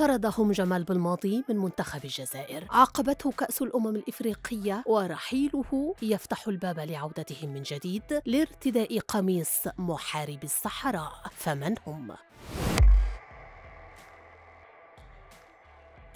طردهم جمال بالماضي من منتخب الجزائر عاقبته كأس الأمم الإفريقية ورحيله يفتح الباب لعودتهم من جديد لارتداء قميص محارب الصحراء فمن هم؟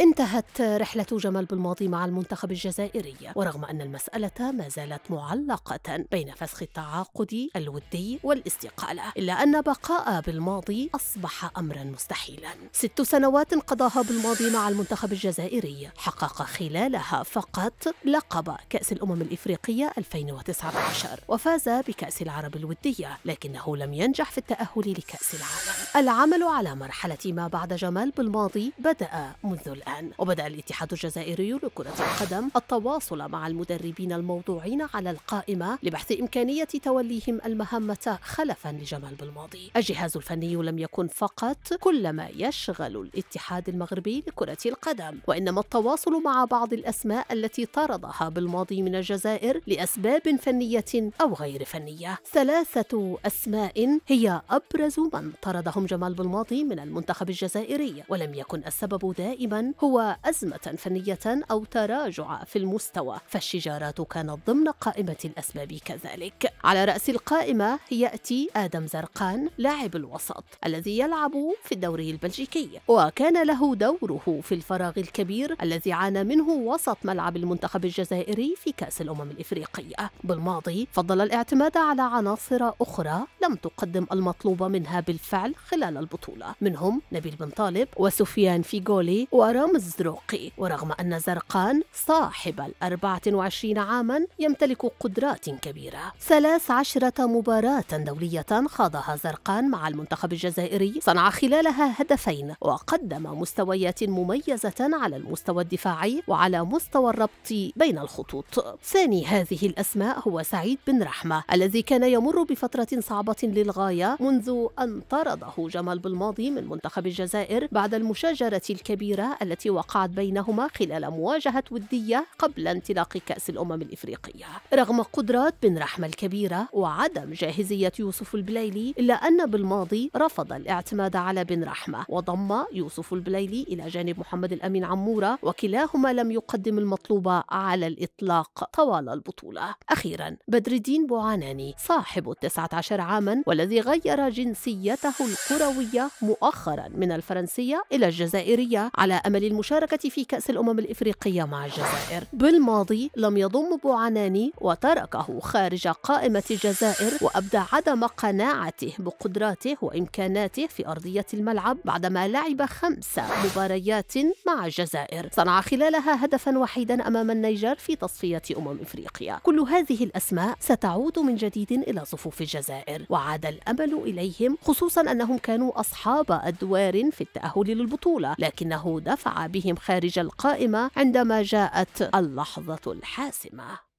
انتهت رحلة جمال بالماضي مع المنتخب الجزائري ورغم أن المسألة ما زالت معلقة بين فسخ التعاقد الودي والاستقالة إلا أن بقاء بالماضي أصبح أمرا مستحيلا ست سنوات قضاها بالماضي مع المنتخب الجزائري حقق خلالها فقط لقب كأس الأمم الإفريقية 2019 وفاز بكأس العرب الودية لكنه لم ينجح في التأهل لكأس العالم العمل على مرحلة ما بعد جمال بالماضي بدأ منذ الآن الآن وبدأ الاتحاد الجزائري لكرة القدم التواصل مع المدربين الموضوعين على القائمة لبحث إمكانية توليهم المهمة خلفا لجمال بالماضي الجهاز الفني لم يكن فقط كل ما يشغل الاتحاد المغربي لكرة القدم وإنما التواصل مع بعض الأسماء التي طردها بالماضي من الجزائر لأسباب فنية أو غير فنية ثلاثة أسماء هي أبرز من طردهم جمال بالماضي من المنتخب الجزائري ولم يكن السبب دائما هو أزمة فنية أو تراجع في المستوى فالشجارات كانت ضمن قائمة الأسباب كذلك على رأس القائمة يأتي آدم زرقان لاعب الوسط الذي يلعب في الدوري البلجيكي وكان له دوره في الفراغ الكبير الذي عانى منه وسط ملعب المنتخب الجزائري في كأس الأمم الإفريقية بالماضي فضل الاعتماد على عناصر أخرى لم تقدم المطلوب منها بالفعل خلال البطولة منهم نبيل بن طالب وسفيان فيغولي ورا هشام الزروقي ورغم أن زرقان صاحب الأربعة وعشرين عاما يمتلك قدرات كبيرة ثلاث عشرة مباراة دولية خاضها زرقان مع المنتخب الجزائري صنع خلالها هدفين وقدم مستويات مميزة على المستوى الدفاعي وعلى مستوى الربط بين الخطوط ثاني هذه الأسماء هو سعيد بن رحمة الذي كان يمر بفترة صعبة للغاية منذ أن طرده جمال بالماضي من منتخب الجزائر بعد المشاجرة الكبيرة التي التي وقعت بينهما خلال مواجهة ودية قبل انطلاق كأس الأمم الإفريقية رغم قدرات بن رحمة الكبيرة وعدم جاهزية يوسف البليلي إلا أن بالماضي رفض الاعتماد على بن رحمة وضم يوسف البليلي إلى جانب محمد الأمين عمورة وكلاهما لم يقدم المطلوب على الإطلاق طوال البطولة أخيرا بدر الدين بوعناني صاحب التسعة عشر عاما والذي غير جنسيته القروية مؤخرا من الفرنسية إلى الجزائرية على أمل للمشاركة في كأس الأمم الإفريقية مع الجزائر بالماضي لم يضم بوعناني وتركه خارج قائمة الجزائر وأبدى عدم قناعته بقدراته وإمكاناته في أرضية الملعب بعدما لعب خمس مباريات مع الجزائر صنع خلالها هدفا وحيدا أمام النيجر في تصفية أمم إفريقيا كل هذه الأسماء ستعود من جديد إلى صفوف الجزائر وعاد الأمل إليهم خصوصا أنهم كانوا أصحاب أدوار في التأهل للبطولة لكنه دفع بهم خارج القائمة عندما جاءت اللحظة الحاسمة